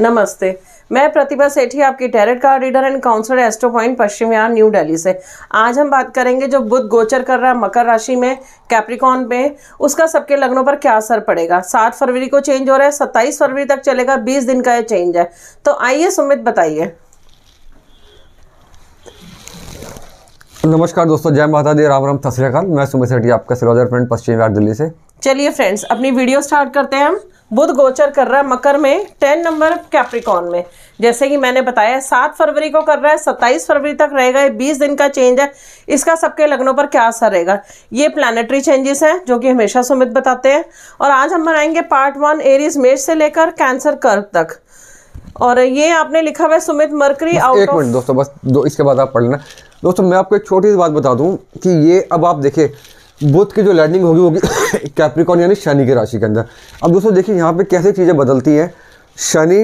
नमस्ते मैं प्रतिभा सेठी आपकी टेरेट का reader and counsellor astro point Paschim यार न्यू दिल्ली से आज हम बात करेंगे जो बुध गोचर कर रहा है मकर राशि में कैप्रिकॉन में उसका सबके लग्नों पर क्या असर पड़ेगा सात फरवरी को चेंज हो रहा है सत्ताईस फरवरी तक चलेगा बीस दिन का ये चेंज है तो आइए सुमित बताइए नमस्कार दोस्तों जय माता दी राम राम तस्वीर मैं सुमित सेठी आपका सिलोजर फ्रेंड पश्चिम यार दिल्ली से चलिए फ्रेंड्स अपनी वीडियो स्टार्ट करते हैं हम बुध गोचर कर रहा है मकर में टेन नंबर कैप्रिकॉन में जैसे कि मैंने बताया सात फरवरी को कर रहा है सत्ताईस फरवरी तक रहेगा ये बीस दिन का चेंज है इसका सबके लग्नों पर क्या असर रहेगा ये प्लानिटरी चेंजेस हैं जो कि हमेशा सुमित बताते हैं और आज हम बनाएंगे पार्ट वन एरीज मेज से लेकर कैंसर कर्क तक और ये आपने लिखा हुआ है सुमित मरकरी आउट एक मिनट दोस्तों बस दो इसके बाद आप पढ़ लेना दोस्तों मैं आपको एक छोटी सी बात बता दूं कि ये अब आप देखिए बुध की जो लैंडिंग होगी होगी कैप्रिकॉन यानी शनि की राशि के अंदर अब दोस्तों देखिए यहाँ पे कैसे चीज़ें बदलती हैं शनि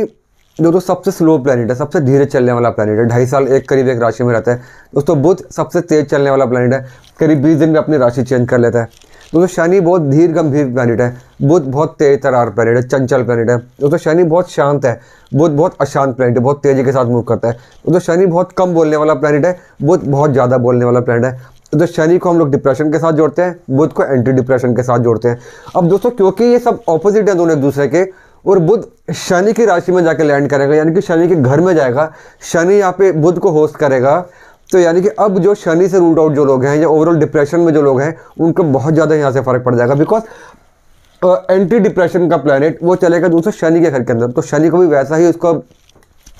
जो तो सबसे स्लो प्लानट है सबसे धीरे चलने वाला प्लानट है ढाई साल एक करीब एक राशि में रहता है दोस्तों बुध सबसे तेज चलने वाला प्लानट है करीब बीस दिन में अपनी राशि चेंज कर लेता है दोस्तों शनि बहुत धीर गंभीर प्लानट है बुध बहुत तेज तरार प्लानट है चंचल प्लानट है दोस्तों शनि बहुत शांत है बुध बहुत अशांत प्लानट है बहुत तेज़ी के साथ मूव करता है दोस्तों शनि बहुत कम बोलने वाला प्लानट है बुध बहुत ज़्यादा बोलने वाला प्लानट है तो शनि को हम लोग डिप्रेशन के साथ जोड़ते हैं बुध को एंटी डिप्रेशन के साथ जोड़ते हैं अब दोस्तों क्योंकि ये सब ऑपोजिट हैं दोनों एक दूसरे के और बुध शनि की राशि में जाकर लैंड करेगा यानी कि शनि के घर में जाएगा शनि यहाँ पे बुध को होस्ट करेगा तो यानी कि अब जो शनि से रूट आउट जो लोग हैं या ओवरऑल डिप्रेशन में जो लोग हैं उनको बहुत ज़्यादा यहाँ से फ़र्क पड़ जाएगा बिकॉज एंटी डिप्रेशन का प्लानट वो चलेगा दोस्तों शनि के घर के अंदर तो शनि को भी वैसा ही उसको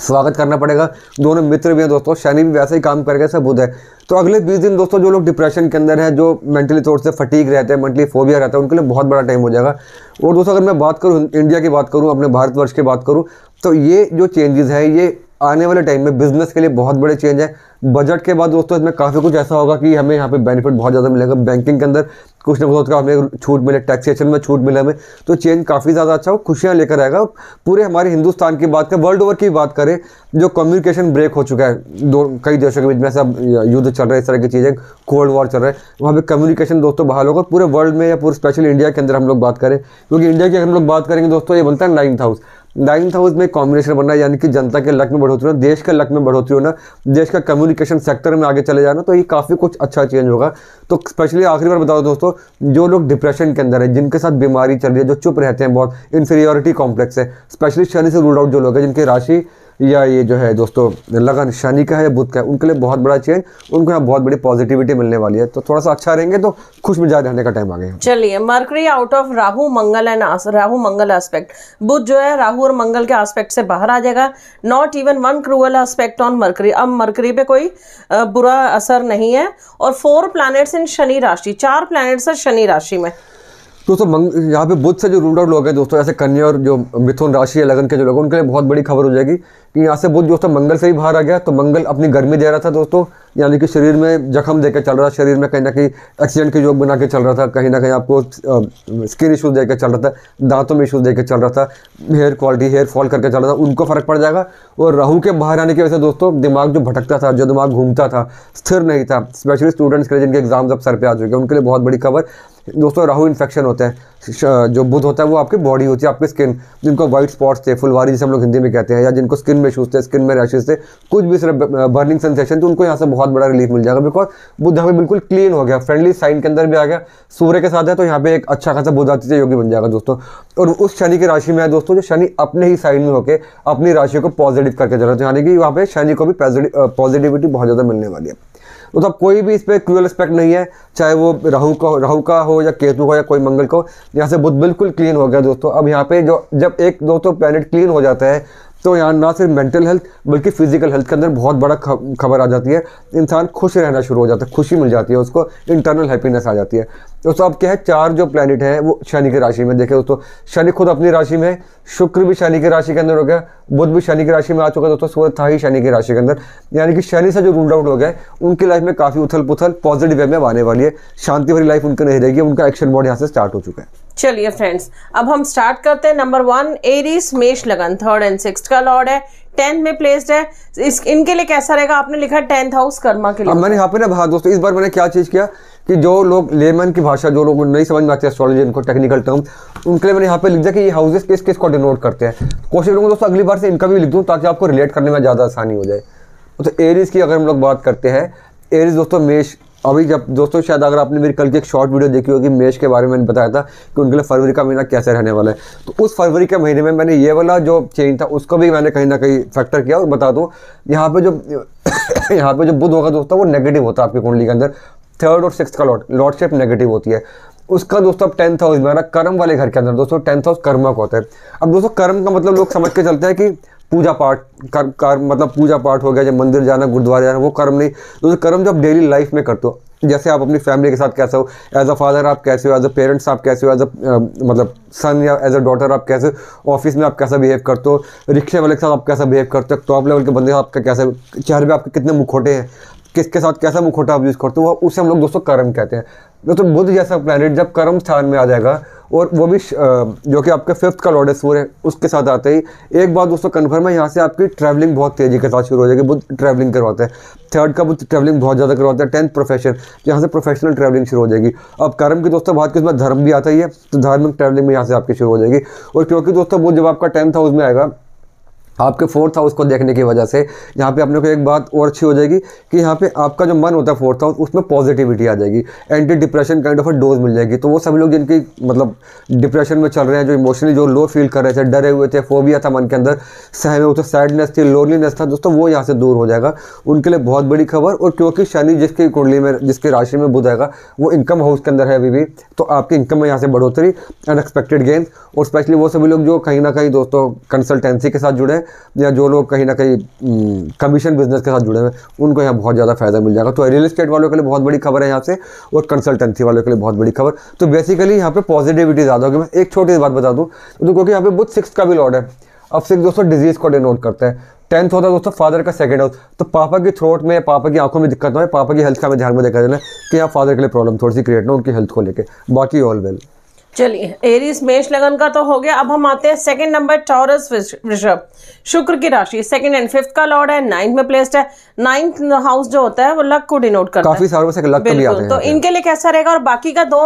स्वागत करना पड़ेगा दोनों मित्र भी हैं दोस्तों शनि भी वैसा ही काम करके सब बुध है तो अगले 20 दिन दोस्तों जो लोग डिप्रेशन के अंदर हैं जो मेंटली तौर से फटीक रहते हैं मेंटली फोबिया रहता है उनके लिए बहुत बड़ा टाइम हो जाएगा और दोस्तों अगर मैं बात करूँ इंडिया की बात करूँ अपने भारतवर्ष की बात करूँ तो ये जो चेंजेस है ये आने वाले टाइम में बिजनेस के लिए बहुत बड़े चेंज है बजट के बाद दोस्तों इसमें काफ़ी कुछ ऐसा होगा कि हमें यहाँ पे बेनिफिट बहुत ज़्यादा मिलेगा बैंकिंग के अंदर कुछ ना कुछ उसका हमें छूट मिले टैक्सेशन में छूट मिले हमें तो चेंज काफ़ी ज़्यादा अच्छा हो खुशियाँ लेकर आएगा पूरे हमारे हिंदुस्तान की बात करें वर्ल्ड ओवर की बात करें जो कम्युनिकेशन ब्रेक हो चुका है दो कई देशों के बीच में सब युद्ध चल रहा है इस तरह की चीज़ें कोल्ड वॉर चल रहा है वहाँ पर कम्युनिकेशन दोस्तों बहाल होगा पूरे वर्ल्ड में या पूरे स्पेशल इंडिया के अंदर हम लोग बात करें क्योंकि इंडिया की अगर हम लोग बात करेंगे दोस्तों ये बनता है नाइन्थ हाउस नाइन्थ हाउस में कॉम्बिनेशन बनना यानी कि जनता के लक में बढ़ोतरी होना देश के लक में बढ़ोतरी होना देश का कम्युनिकेशन सेक्टर में आगे चले जाना तो ये काफ़ी कुछ अच्छा चेंज होगा तो स्पेशली आखिरी बार बताओ दोस्तों जो लोग डिप्रेशन के अंदर है जिनके साथ बीमारी चल रही है जो चुप रहते हैं बहुत इन्फीरियोरिटी कॉम्प्लेक्स है स्पेशली शनि से रूल आउट जो लोग हैं जिनकी राशि या ये जो है दोस्तों लगन शनि का है बुद्ध का है उनके लिए बहुत बड़ा चेंज उनको यहाँ बहुत बड़ी पॉजिटिविटी मिलने वाली है तो थोड़ा सा अच्छा रहेंगे तो खुश मिजाज रहने का टाइम आ गया चलिए Mercury out of Rahu Mangal and Rahu Mangal aspect Budh जो है राहु और मंगल के एस्पेक्ट से बाहर आ जाएगा not even one cruel aspect on Mercury अब मर्करी पे कोई बुरा असर नहीं है और फोर प्लैनेट्स इन शनि राशि चार प्लैनेट्स है शनि राशि में दोस्तों मंग यहाँ पे बुध से जो रूल्ड आउट लोग हैं दोस्तों ऐसे कन्या और जो मिथुन राशि है लगन के जो लोग हैं उनके लिए बहुत बड़ी खबर हो जाएगी कि यहाँ से बुध दोस्तों मंगल से ही बाहर आ गया तो मंगल अपनी गर्मी दे रहा था दोस्तों यानी कि शरीर में जख्म देकर चल रहा था शरीर में कहीं ना कहीं एक्सीडेंट के योग बना के चल रहा था कहीं ना कहीं आपको स्किन इशूज़ देकर चल रहा था दांतों में इशूज़ देकर चल रहा था हेयर क्वालिटी हेयर फॉल करके चल रहा था उनको फ़र्क पड़ जाएगा और राहू के बाहर आने की वजह से दोस्तों दिमाग जो भटकता था जो दिमाग घूमता था स्थिर नहीं था स्पेशली स्टूडेंट्स के लिए जिनके एग्जाम्स अब सर पे आ चुके हैं उनके लिए बहुत बड़ी खबर दोस्तों राहु इन्फेक्शन होता है जो बुध होता है वो आपकी बॉडी होती है आपकी स्किन जिनको वाइट स्पॉट्स थे फुलवारी जिसे हम लोग हिंदी में कहते हैं या जिनको स्किन स्किन में शूज थे स्किन में रैशेज थे कुछ भी सिर्फ बर्निंग सेंसेशन थी उनको यहाँ से बहुत बड़ा रिलीफ मिल जाएगा बिकॉज बुद्ध हमें बिल्कुल क्लीन हो गया फ्रेंडली साइन के अंदर भी आ गया सूर्य के साथ है तो यहाँ पे एक अच्छा खासा बुद्ध आदित्य योगी बन जाएगा दोस्तों और उस शनि की राशि में है दोस्तों जो शनि अपने ही साइन में होकर अपनी राशि को पॉजिटिव करके जा रहा तो यानी कि वहाँ पे शनि को भी पॉजिटिविटी बहुत ज़्यादा मिलने वाली है तो मतलब कोई भी इस पर क्रूअल एस्पेक्ट नहीं है चाहे वो राहु का राहु का हो या केतु हो या कोई मंगल का हो यहाँ से बुद्ध बिल्कुल क्लीन हो गया दोस्तों अब यहाँ पे जो जब एक दोस्तों प्लानट क्लीन हो जाता है तो यहाँ ना सिर्फ मेंटल हेल्थ बल्कि फिजिकल हेल्थ के अंदर बहुत बड़ा खबर आ जाती है इंसान खुश रहना शुरू हो जाता है खुशी मिल जाती है उसको इंटरनल हैप्पीनेस आ जाती है दोस्तों अब क्या है चार जो प्लैनेट हैं वो शनि की राशि में देखें दोस्तों शनि खुद अपनी राशि में शुक्र भी शनि की राशि के अंदर हो गया बुध भी शनि की राशि में आ चुका है दोस्तों सूर्य था ही शनि की राशि के अंदर यानी कि शनि से जो रूल आउट हो गए उनकी लाइफ में काफ़ी उथल पुथल पॉजिटिव वे में आने वाली है शांति भरी लाइफ उनकी नहीं रहेगी उनका एक्शन मोड यहाँ से स्टार्ट हो चुका है चलिए फ्रेंड्स अब हम स्टार्ट करते हैं नंबर वन एरीस मेष लगन थर्ड एंड सिक्स का लॉर्ड है टेंथ में प्लेस्ड है इस इनके लिए कैसा रहेगा आपने लिखा टेंथ हाउस कर्मा के लिए मैंने यहाँ पे ना भाग दोस्तों इस बार मैंने क्या चीज़ किया कि जो लोग लेमन की भाषा जो लोग नहीं समझ में आते एस्ट्रोलॉजी इनको टेक्निकल टर्म उनके लिए मैंने यहाँ पे लिख दिया कि ये हाउसेस किस किस को डिनोट करते हैं कोशिश करूँगा दोस्तों अगली बार से इनका भी लिख दूँ ताकि आपको रिलेट करने में ज़्यादा आसानी हो जाए तो एरीज की अगर हम लोग बात करते हैं एरीज दोस्तों मेष अभी जब दोस्तों शायद अगर आपने मेरी कल की एक शॉर्ट वीडियो देखी होगी मेष के बारे में मैंने बताया था कि उनके लिए फरवरी का महीना कैसे रहने वाला है तो उस फरवरी के महीने में मैंने ये वाला जो चेंज था उसको भी मैंने कहीं ना कहीं फैक्टर किया और बता दूँ यहाँ पर जो यहाँ पर जो बुध होगा दोस्तों वो नेगेटिव होता है आपकी कुंडली के अंदर थर्ड और सिक्स का लॉट लॉर्डशिप शेप नेगेटिव होती है उसका दोस्तों अब टेंथ हाउस में कर्म वाले घर के अंदर दोस्तों टेंथ हाउस कर्मा का होता है अब दोस्तों कर्म का मतलब लोग समझ के चलते हैं कि पूजा पाठ कर, कर मतलब पूजा पाठ हो गया जब मंदिर जाना गुरुद्वारा जाना वो कर्म नहीं तो कर्म जब डेली लाइफ में करते हो जैसे आप अपनी फैमिली के साथ कैसे हो एज अ फादर आप कैसे हो एज अ पेरेंट्स आप कैसे हो एज अ मतलब सन या एज अ डॉटर आप कैसे ऑफिस में आप कैसा बिहेव करते हो रिक्शे वाले के साथ आप कैसा बिहेव करते हो टॉप लेवल के बंदे आपका कैसे चेहरे पर आपके कितने मुखोटे हैं किसके साथ कैसा मुखोटा आप यूज़ करते हो उसे हम लोग दोस्तों कर्म कहते हैं दोस्तों बुद्ध जैसा प्लानट जब कर्म स्थान में आ जाएगा और वो भी जो कि आपके फिफ्थ का लॉर्ड सूर है उसके साथ आते ही एक बात दोस्तों कन्फर्म है यहाँ से आपकी ट्रैवलिंग बहुत तेज़ी के साथ शुरू हो जाएगी बुद्ध ट्रैवलिंग करवाते हैं थर्ड का बुद्ध ट्रैवलिंग बहुत ज़्यादा करवाते हैं टेंथ प्रोफेशन यहाँ से प्रोफेशनल ट्रैवलिंग शुरू हो जाएगी अब कर्म की दोस्तों बात की उसमें धर्म भी आता ही है तो धार्मिक ट्रैवलिंग भी यहाँ से आपकी शुरू हो जाएगी और क्योंकि दोस्तों बुद्ध जब आपका टेंथ हाउस में आएगा आपके फोर्थ हाउस को देखने की वजह से यहाँ पे आपने को एक बात और अच्छी हो जाएगी कि यहाँ पे आपका जो मन होता है फोर्थ हाउस उसमें पॉजिटिविटी आ जाएगी anti depression kind of a dose मिल जाएगी तो वो सभी लोग जिनकी मतलब डिप्रेशन में चल रहे हैं जो इमोशनली जो लो फील कर रहे थे डरे हुए थे फोबिया था मन के अंदर सहमे हुए थे सैडनेस थी लोनलीनेस था दोस्तों वो यहाँ से दूर हो जाएगा उनके लिए बहुत बड़ी खबर और क्योंकि शनि जिसकी कुंडली में जिसकी राशि में बुध आएगा वो इनकम हाउस के अंदर है अभी भी तो आपकी इनकम में यहाँ से बढ़ोतरी अनएक्सपेक्टेड गेंद और स्पेशली वो सभी लोग जो कहीं ना कहीं दोस्तों कंसल्टेंसी के साथ जुड़े हैं या जो लोग कहीं ना कहीं कमीशन हम्म, बिजनेस के साथ जुड़े हुए हैं उनको यहाँ बहुत ज़्यादा फायदा मिल जाएगा तो रियल इस्टेट वालों के लिए बहुत बड़ी खबर है यहाँ से और कंसल्टेंसी वालों के लिए बहुत बड़ी खबर तो बेसिकली यहाँ पर पॉजिटिविटी ज़्यादा होगी मैं एक छोटी सी बात बता दूँ तो क्योंकि यहाँ पर बुद्ध सिक्स का भी लॉर्ड है अब सिक्स दोस्तों डिजीज़ को डिनोट करता है टेंथ होता है दोस्तों फादर का सेकंड हाउस तो पापा की थ्रोट में पापा की आंखों में दिक्कत हो पापा की हेल्थ का हमें ध्यान में देखा देना कि यहाँ फादर के लिए प्रॉब्लम थोड़ी सी क्रिएट ना उनकी हेल्थ को लेकर बाकी ऑल वेल चलिए एरिस मेष लगन का तो हो गया अब हम आते हैं सेकंड नंबर टॉरस वृषभ शुक्र की राशि सेकंड एंड फिफ्थ का लॉर्ड है नाइन्थ में प्लेस्ड है नाइन्थ हाउस जो होता है वो लक को डिनोट करता काफी है से लक तो इनके लिए कैसा रहेगा और बाकी का दो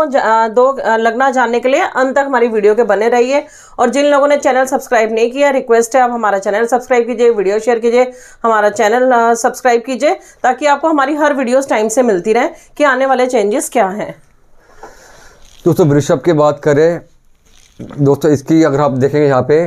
दो लगना जानने के लिए अंत तक हमारी वीडियो के बने रहिए और जिन लोगों ने चैनल सब्सक्राइब नहीं किया रिक्वेस्ट है आप हमारा चैनल सब्सक्राइब कीजिए वीडियो शेयर कीजिए हमारा चैनल सब्सक्राइब कीजिए ताकि आपको हमारी हर वीडियो टाइम से मिलती रहे कि आने वाले चेंजेस क्या हैं दोस्तों वृषभ की बात करें दोस्तों इसकी अगर आप देखेंगे यहाँ पे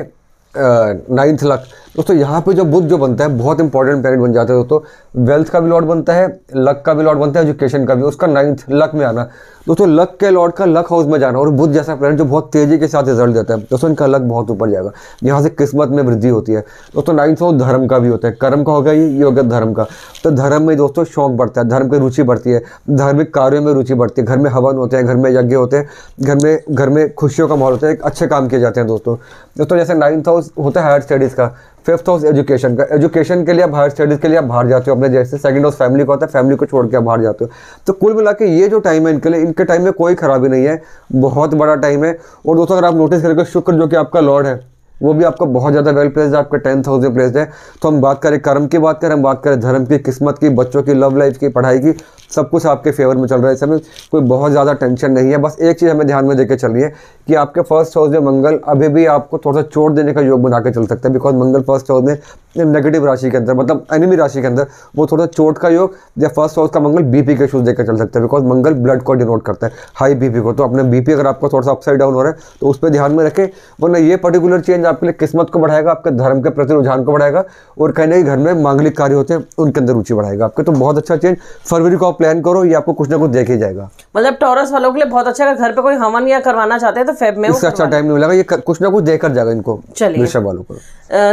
नाइन्थ लक दोस्तों यहाँ पे जो बुद्ध जो बनता है बहुत इंपॉर्टेंट पैरेंट बन जाता है दोस्तों वेल्थ का भी लॉर्ड बनता है लक का भी लॉर्ड बनता है एजुकेशन का भी उसका नाइन्थ लक में आना दोस्तों लक के लॉर्ड का लक हाउस में जाना और बुद्ध जैसा पैरेंट जो बहुत तेजी के साथ रिजल्ट देता है दोस्तों इनका लक बहुत ऊपर जाएगा यहाँ से किस्मत में वृद्धि होती है दोस्तों नाइन्थ हाउस धर्म का भी होता है कर्म का होगा ये योग धर्म का तो धर्म में दोस्तों शौक बढ़ता है धर्म की रुचि बढ़ती है धार्मिक कार्यों में रुचि बढ़ती है घर में हवन होते हैं घर में यज्ञ होते हैं घर में घर में खुशियों का माहौल होता है अच्छे काम किए जाते हैं दोस्तों दोस्तों जैसे नाइन्थ हाउस होता है हायर स्टडीज़ का फिफ्थ हाउस एजुकेशन का एजुकेशन के लिए आप हायर स्टडीज़ के लिए आप बाहर जाते हो अपने जैसे सेकंड हाउस फैमिली का होता है फैमिली को छोड़ के आप बाहर जाते हो तो कुल मिला के ये जो टाइम है इनके लिए इनके टाइम में कोई खराबी नहीं है बहुत बड़ा टाइम है और दोस्तों अगर आप नोटिस करेंगे शुक्र जो कि आपका लॉर्ड है वो भी आपका बहुत ज़्यादा वेल प्लेस है आपका टेन थाउजेंड प्लेस है तो हम बात करें कर्म की बात करें हम बात करें धर्म की किस्मत की बच्चों की लव लाइफ की पढ़ाई की सब कुछ आपके फेवर में चल रहा है इसमें कोई बहुत ज़्यादा टेंशन नहीं है बस एक चीज़ हमें ध्यान में देकर है कि आपके फर्स्ट हाउस में मंगल अभी भी आपको थोड़ा सा चोट देने का योग बना के चल सकता है बिकॉज मंगल फर्स्ट हाउस में नेगेटिव राशि के अंदर मतलब एनिमी राशि के अंदर वो थोड़ा चोट का योग या फर्स्ट हाउस का मंगल बीपी के शूज देकर चल सकते हैं बिकॉज मंगल ब्लड को डिनोट करता है हाई बीपी को तो अपने बीपी अगर आपका थोड़ा सा अपसाइड डाउन हो रहा है तो उस पर ध्यान में रखें वरना ये पर्टिकुलर चेंज आपके लिए किस्मत को बढ़ाएगा आपके धर्म के प्रति रुझान को बढ़ाएगा और कहीं ना कहीं घर में मांगलिक कार्य होते हैं उनके अंदर रुचि बढ़ाएगा आपके तो बहुत अच्छा चेंज फरवरी को आप प्लान करो ये आपको कुछ ना कुछ देखे जाएगा मतलब टॉरस वालों के लिए बहुत अच्छा अगर घर पर कोई हवन या करवाना चाहते हैं तो फेब में इससे अच्छा टाइम नहीं मिलेगा ये कुछ ना कुछ देकर जाएगा इनको ऋषभ वालों को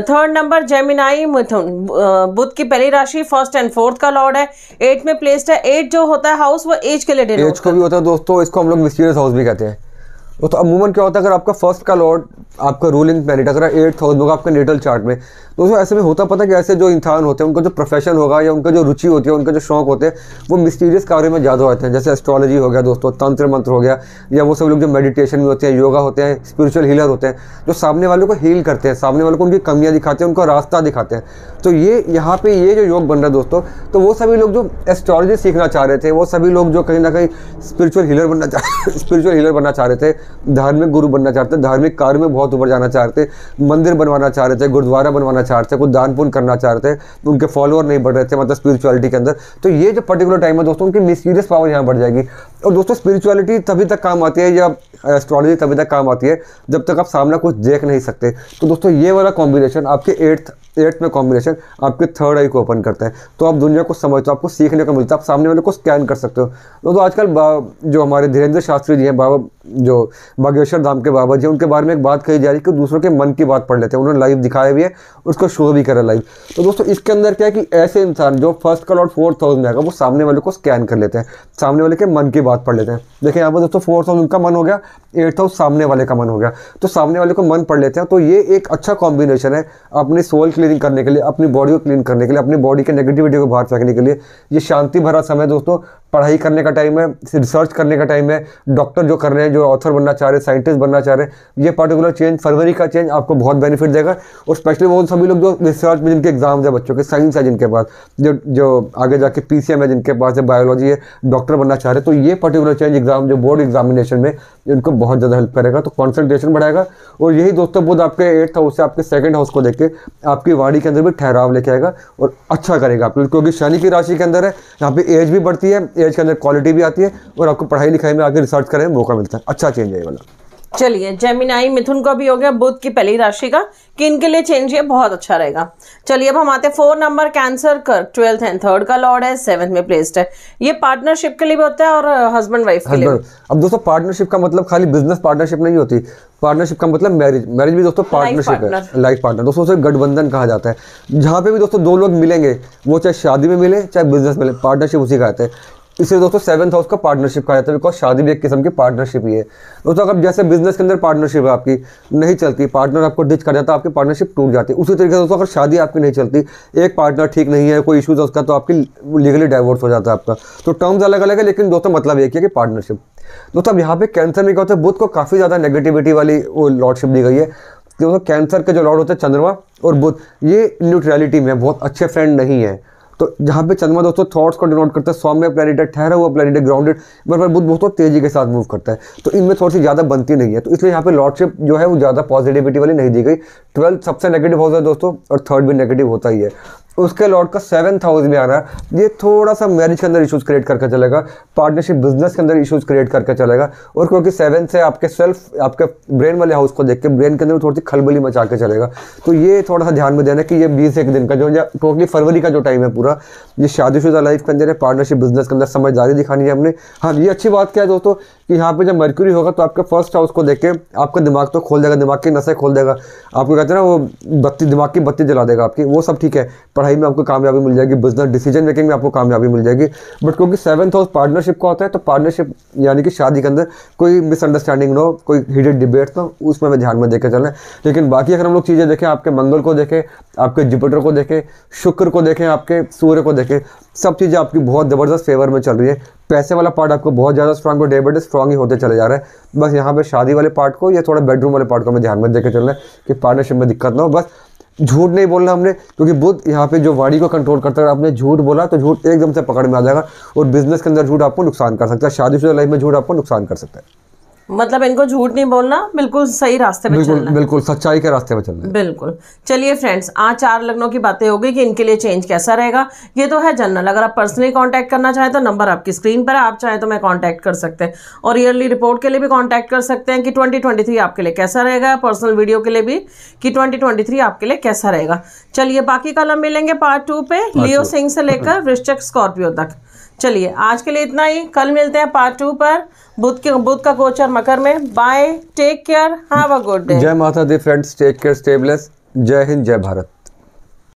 थर्ड नंबर जेमिनाई आई मिथुन बुद्ध की पहली राशि फर्स्ट एंड फोर्थ का लॉर्ड है एट में प्लेस्ड है एट जो होता है हाउस वो एज के लिए एज को भी होता है दोस्तों इसको हम लोग मिस्टीरियस हाउस भी कहते हैं वो तो अमूमन क्या होता है अगर आपका फर्स्ट का लॉर्ड आपका रूलिंग प्लानट अगर एट हाउस होगा आपके नेटल चार्ट में तो उसमें ऐसे में होता पता कि ऐसे जो इंसान होते हैं उनका जो प्रोफेशन होगा या उनका जो रुचि होती है उनका जो शौक होते हैं वो मिस्टीरियस कार्य में ज़्यादा होते हैं जैसे एस्ट्रोलॉजी हो गया दोस्तों तंत्र मंत्र हो गया या वो सब लोग जो मेडिटेशन में होते हैं योगा होते हैं स्पिरिचुअल हीलर होते हैं जो सामने वालों को हील करते हैं सामने वालों को उनकी कमियाँ दिखाते हैं उनका रास्ता दिखाते हैं तो ये यहाँ पर ये जो योग बन रहा है दोस्तों तो वो सभी लोग जो एस्ट्रोलॉजी सीखना चाह रहे थे वो सभी लोग जो कहीं ना कहीं स्पिरिचुअल हीलर बनना चाह स्पिरिचुअल हीलर बनना चाह रहे थे धार्मिक गुरु बनना चाहते हैं धार्मिक कार्य में बहुत ऊपर जाना चाहते हैं मंदिर बनवाना चाह रहे थे गुरुद्वारा बनवाना चाह रहे थे कुछ दान पुण्य करना चाह रहे थे उनके फॉलोअर नहीं बढ़ रहे थे मतलब स्पिरिचुअलिटी के अंदर तो ये जो पर्टिकुलर टाइम है दोस्तों उनकी मिस्टीरियस पावर यहाँ बढ़ जाएगी और दोस्तों स्पिरिचुअलिटी तभी तक काम आती है या एस्ट्रोलॉजी uh, तभी तक काम आती है जब तक आप सामना कुछ देख नहीं सकते तो दोस्तों ये वाला कॉम्बिनेशन आपके एट्थ एट्थ में कॉम्बिनेशन आपके थर्ड आई को ओपन करता है तो आप दुनिया को समझते हो आपको सीखने को मिलता है आप सामने वाले को स्कैन कर सकते हो दोस्तों तो आजकल जो हमारे धीरेन्द्र शास्त्री जी हैं बाबा जो बागेश्वर धाम के बाबा जी उनके बारे में एक बात कही जा रही है कि दूसरों के मन की बात पढ़ लेते हैं उन्होंने लाइव दिखाया भी है उसको शो भी करा लाइव तो दोस्तों इसके अंदर क्या है कि ऐसे इंसान जो फर्स्ट का लॉट फोर थाउजेंड आएगा वो सामने वाले को स्कैन कर लेते हैं सामने वाले के मन की बात पढ़ लेते हैं देखिए यहाँ पर दोस्तों फोर्थ थाउजेंड का मन हो गया एट्थ थाउजेंड सामने वाले का मन हो गया तो सामने वाले को मन पढ़ लेते हैं तो ये एक अच्छा कॉम्बिनेशन है अपने सोल की क्लीनिंग करने के लिए अपनी बॉडी को क्लीन करने के लिए अपनी बॉडी के नेगेटिविटी को बाहर फेंकने के लिए ये शांति भरा समय दोस्तों पढ़ाई करने का टाइम है रिसर्च करने का टाइम है डॉक्टर जो कर रहे हैं जो ऑथर बनना चाह रहे हैं साइंटिस्ट बनना चाह रहे हैं ये पर्टिकुलर चेंज फरवरी का चेंज आपको बहुत बेनिफिट देगा और स्पेशली वो सभी लोग जो रिसर्च में जिनके एग्जाम है बच्चों के साइंस है जिनके पास जो जो आगे जाके पी है जिनके पास है बायोलॉजी है डॉक्टर बनना चाह रहे हैं तो ये पर्टिकुलर चेंज एग्जाम जो बोर्ड एग्जामिनेशन में इनको बहुत ज़्यादा हेल्प करेगा तो कॉन्सेंट्रेशन बढ़ाएगा और यही दोस्तों बुद्ध आपके एट्थ हाउस से आपके सेकेंड हाउस को देख के आपकी आपकी वाड़ी के अंदर भी ठहराव लेके आएगा और अच्छा करेगा आप क्योंकि शनि की राशि के अंदर है यहाँ पे एज भी बढ़ती है एज के अंदर क्वालिटी भी आती है और आपको पढ़ाई लिखाई में आगे रिसर्च करने में मौका मिलता है अच्छा चेंज है ये वाला चलिए जेमिनाई मिथुन का भी हो गया बुध की पहली राशि का कि इनके लिए चेंज ये बहुत अच्छा रहेगा चलिए अब हम आते हैं फोर नंबर कैंसर कर ट्वेल्थ एंड थर्ड का लॉर्ड है सेवन्थ में प्लेस्ड है ये पार्टनरशिप के लिए भी होता है और हस्बैंड वाइफ के लिए अब दोस्तों पार्टनरशिप का मतलब खाली बिजनेस पार्टनरशिप नहीं होती पार्टनरशिप का मतलब मैरिज मैरिज भी दोस्तों पार्टनरशिप है लाइफ पार्टनर दोस्तों उसे गठबंधन कहा जाता है जहाँ पे भी दोस्तों दो लोग मिलेंगे वो चाहे शादी में मिले चाहे बिजनेस में मिले पार्टनरशिप उसी का आता है इसे दोस्तों सेवन्थ हाउस का पार्टनरशिप कहा जाता है बिकॉज शादी भी एक किस्म की पार्टनरशिप ही है दोस्तों अगर जैसे बिजनेस के अंदर पार्टनरशिप है आपकी नहीं चलती पार्टनर आपको डिच कर जाता है आपकी पार्टनरशिप टूट जाती है उसी तरीके से दोस्तों अगर शादी आपकी नहीं चलती एक पार्टनर ठीक नहीं है कोई इशूज़ है उसका तो आपकी लीगली डाइवोर्स हो जाता है आपका तो टर्म्स अलग अलग है लेकिन दोस्तों मतलब एक है कि पार्टनरशिप दोस्तों अब यहाँ पे कैंसर में क्या होता है बुद्ध को काफ़ी ज़्यादा नेगेटिविटी वाली वो लॉर्डशिप दी गई है दोस्तों कैंसर के जो लॉर्ड होते हैं चंद्रमा और बुध ये न्यूट्रलिटी में बहुत अच्छे फ्रेंड नहीं है तो जहाँ पे चंद्रमा दोस्तों थॉट्स को डिनोट करता है सौम्य प्लेनेट ठहरा हुआ प्लेनेट है ग्राउंडेड पर बुद्ध बहुत तेजी के साथ मूव करता है तो इनमें थोड़ी सी ज़्यादा बनती नहीं है तो इसलिए यहाँ पे लॉर्डशिप जो है वो ज़्यादा पॉजिटिविटी वाली नहीं दी गई ट्वेल्थ सबसे नेगेटिव होता है दोस्तों और थर्ड भी नेगेटिव होता ही है उसके लॉट का सेवन हाउस भी आ रहा है ये थोड़ा सा मैरिज के अंदर इश्यूज क्रिएट करके चलेगा पार्टनरशिप बिजनेस के अंदर इश्यूज क्रिएट करके चलेगा और क्योंकि सेवन से आपके सेल्फ आपके ब्रेन वाले हाउस को देख के ब्रेन के अंदर थोड़ी सी खलबली मचा के चलेगा तो ये थोड़ा सा ध्यान में देना कि ये बीस एक दिन का जो या टोटली फरवरी का जो टाइम है पूरा ये शादीशुदा लाइफ के अंदर है पार्टनरशिप बिजनेस के अंदर समझदारी दिखानी है हमने हाँ ये अच्छी बात क्या है दोस्तों कि यहाँ पर जब मर्क्यूरी होगा तो आपके फर्स्ट हाउस को देख के आपका दिमाग तो खोल देगा दिमाग की नशे खोल देगा आपको कहते हैं ना वो बत्ती दिमाग की बत्ती जला देगा आपकी वो सब ठीक है पढ़ाई में आपको कामयाबी मिल जाएगी बिजनेस डिसीजन मेकिंग में आपको कामयाबी मिल जाएगी बट क्योंकि सेवन्थ हाउस पार्टनरशिप का होता है तो पार्टनरशिप यानी कि शादी के अंदर कोई मिसअंडरस्टैंडिंग ना हो कोई हीडेड डिबेट ना उसमें हमें ध्यान में देकर चलना है लेकिन बाकी अगर हम लोग चीज़ें देखें आपके मंगल को देखें आपके जुपिटर को देखें शुक्र को देखें आपके सूर्य को देखें सब चीज़ें आपकी बहुत ज़बरदस्त फेवर में चल रही है पैसे वाला पार्ट आपको बहुत ज़्यादा स्ट्रांग और डे बाई डे स्ट्रांग ही होते चले जा रहे हैं बस यहाँ पे शादी वाले पार्ट को या थोड़ा बेडरूम वाले पार्ट को हमें ध्यान में देकर चलना है कि पार्टनरशिप में दिक्कत ना हो बस झूठ नहीं बोलना हमने क्योंकि बुद्ध यहाँ पे जो वाणी को कंट्रोल करता है अगर आपने झूठ बोला तो झूठ एकदम से पकड़ में आ जाएगा और बिजनेस के अंदर झूठ आपको नुकसान कर सकता है शादीशुदा लाइफ में झूठ आपको नुकसान कर सकता है मतलब इनको झूठ नहीं बोलना बिल्कुल सही रास्ते पे बिल्कुल, चलना बिल्कुल सच्चाई के रास्ते पे चलना बिल्कुल चलिए फ्रेंड्स आज चार लग्नों की बातें हो गई कि इनके लिए चेंज कैसा रहेगा ये तो है जनरल अगर आप पर्सनली कांटेक्ट करना चाहें तो नंबर आपकी स्क्रीन पर है आप चाहें तो मैं कांटेक्ट कर सकते हैं और ईयरली रिपोर्ट के लिए भी कॉन्टैक्ट कर सकते हैं कि ट्वेंटी आपके लिए कैसा रहेगा पर्सनल वीडियो के लिए भी कि ट्वेंटी आपके लिए कैसा रहेगा चलिए बाकी कल हम मिलेंगे पार्ट टू पे लियो सिंह से लेकर वृश्चक स्कॉर्पियो तक चलिए आज के लिए इतना ही कल मिलते हैं पार्ट टू पर बुद्ध के बुद्ध का गोचर मकर में bye take care have a good day जय माता दी फ्रेंड्स टेक केयर स्टेबलेस जय हिंद जय भारत